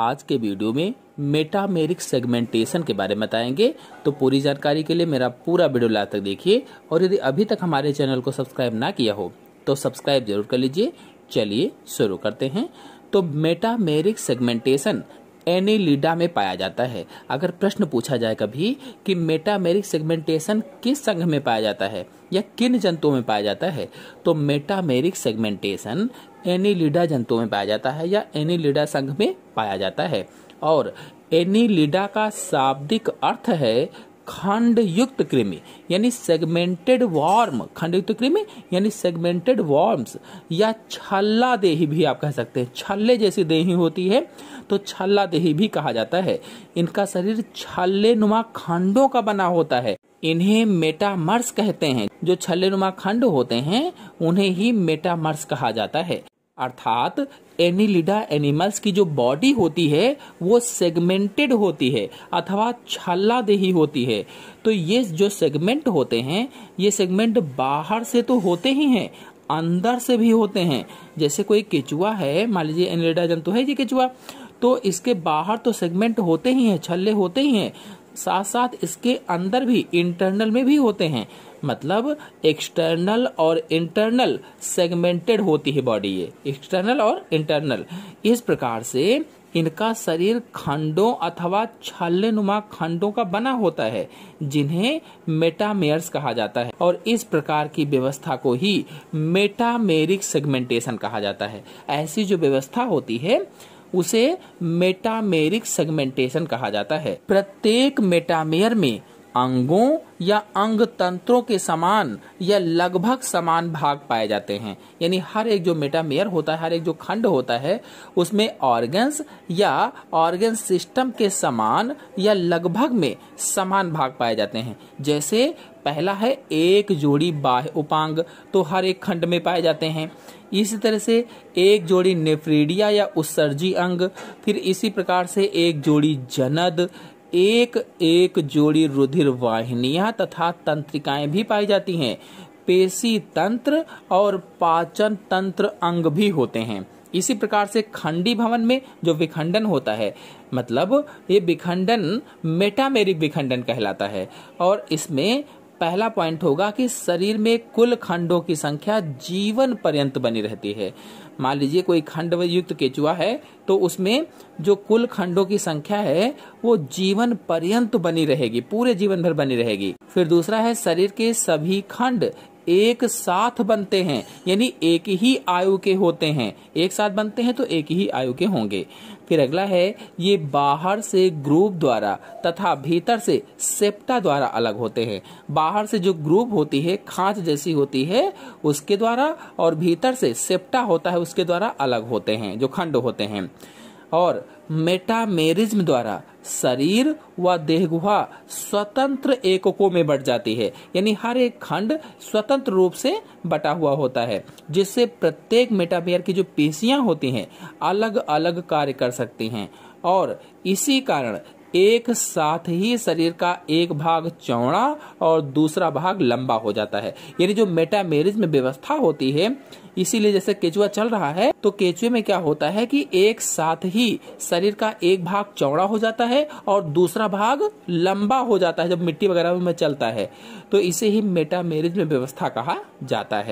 आज के वीडियो में मेटामेरिक सेगमेंटेशन के बारे में बताएंगे तो पूरी जानकारी के लिए मेरा पूरा वीडियो लास्ट तक देखिए और यदि अभी तक हमारे चैनल को सब्सक्राइब ना किया हो तो सब्सक्राइब जरूर कर लीजिए चलिए शुरू करते हैं तो मेटामेरिक सेगमेंटेशन एनिलिडा में पाया जाता है अगर प्रश्न पूछा जाए कभी कि मेटामेरिक सेगमेंटेशन किस संघ में पाया जाता है या किन जंतुओं में पाया जाता है तो मेटामेरिक सेगमेंटेशन एनीलिडा जंतुओं में पाया जाता है या एनीलिडा संघ में पाया जाता है और एनीलिडा का शाब्दिक अर्थ है खंड युक्त कृमि यानी सेगमेंटेड वॉर्म खंडयुक्त कृमि यानी सेगमेंटेड वॉर्म्स या छल्ला देही भी आप कह सकते हैं छल्ले जैसी देही होती है तो छल्ला देही भी कहा जाता है इनका शरीर छल्ले नुमा खंडों का बना होता है इन्हें मेटामर्स कहते हैं जो छल्लेनुमा खंड होते हैं उन्हें ही मेटामर्स कहा जाता है अर्थात एनिलिडा एनिमल्स की जो बॉडी होती है वो सेगमेंटेड होती है अथवा छल्ला देही होती है तो ये जो सेगमेंट होते हैं ये सेगमेंट बाहर से तो होते ही हैं अंदर से भी होते हैं जैसे कोई केचुआ है मान लीजिए एनिलिडा जंतु है ये केचुआ तो इसके बाहर तो सेगमेंट होते ही हैं छल्ले होते ही हैं साथ साथ इसके अंदर भी इंटरनल में भी होते हैं मतलब एक्सटर्नल और इंटरनल सेगमेंटेड होती है बॉडी ये एक्सटर्नल और इंटरनल इस प्रकार से इनका शरीर खंडों अथवा छाले नुमा खंडों का बना होता है जिन्हें मेटामेयर्स कहा जाता है और इस प्रकार की व्यवस्था को ही मेटामेरिक सेगमेंटेशन कहा जाता है ऐसी जो व्यवस्था होती है उसे मेटामेरिक सेगमेंटेशन कहा जाता है प्रत्येक मेटामेयर में अंगों या अंग तंत्रों के समान या लगभग समान भाग पाए जाते हैं यानी हर एक जो मेटामेयर होता है हर एक जो खंड होता है उसमें ऑर्गन्स या ऑर्गन सिस्टम के समान या लगभग में समान भाग पाए जाते हैं जैसे पहला है एक जोड़ी बाह्य उपांग तो हर एक खंड में पाए जाते हैं इसी तरह से एक जोड़ी नेफ्रीडिया या उत्सर्जी अंग फिर इसी प्रकार से एक जोड़ी जनद एक एक जोड़ी रुधिर वाहिनियां तथा तंत्रिकाएं भी पाई जाती हैं पेशी तंत्र और पाचन तंत्र अंग भी होते हैं इसी प्रकार से खंडी भवन में जो विखंडन होता है मतलब ये विखंडन मेटामेरिक विखंडन कहलाता है और इसमें पहला पॉइंट होगा कि शरीर में कुल खंडों की संख्या जीवन पर्यंत बनी रहती है मान लीजिए कोई खंड युक्त केचुआ है तो उसमें जो कुल खंडों की संख्या है वो जीवन पर्यंत बनी रहेगी पूरे जीवन भर बनी रहेगी फिर दूसरा है शरीर के सभी खंड एक साथ बनते हैं यानी एक ही आयु के होते हैं एक साथ बनते हैं तो एक ही आयु के होंगे फिर अगला है ये बाहर से ग्रुप द्वारा तथा भीतर से सेप्टा द्वारा अलग होते हैं बाहर से जो ग्रुप होती है खांच जैसी होती है उसके द्वारा और भीतर से सेप्टा होता है उसके द्वारा अलग होते हैं जो खंड होते हैं और मेटामेरिज्म द्वारा शरीर व देहगुहा स्वतंत्र एककों में बट जाती है यानी हर एक खंड स्वतंत्र रूप से बटा हुआ होता है जिससे प्रत्येक मेटापेयर की जो पेशियां होती हैं अलग अलग कार्य कर सकती हैं और इसी कारण एक साथ ही शरीर का एक भाग चौड़ा और दूसरा भाग लंबा हो जाता है यानी जो मेटामेरिज में व्यवस्था होती है इसीलिए जैसे केचुआ चल रहा है तो केचुए में क्या होता है कि एक साथ ही शरीर का एक भाग चौड़ा हो जाता है और दूसरा भाग लंबा हो जाता है जब मिट्टी वगैरह में चलता है तो इसे ही मेटामेरिज में व्यवस्था कहा जाता है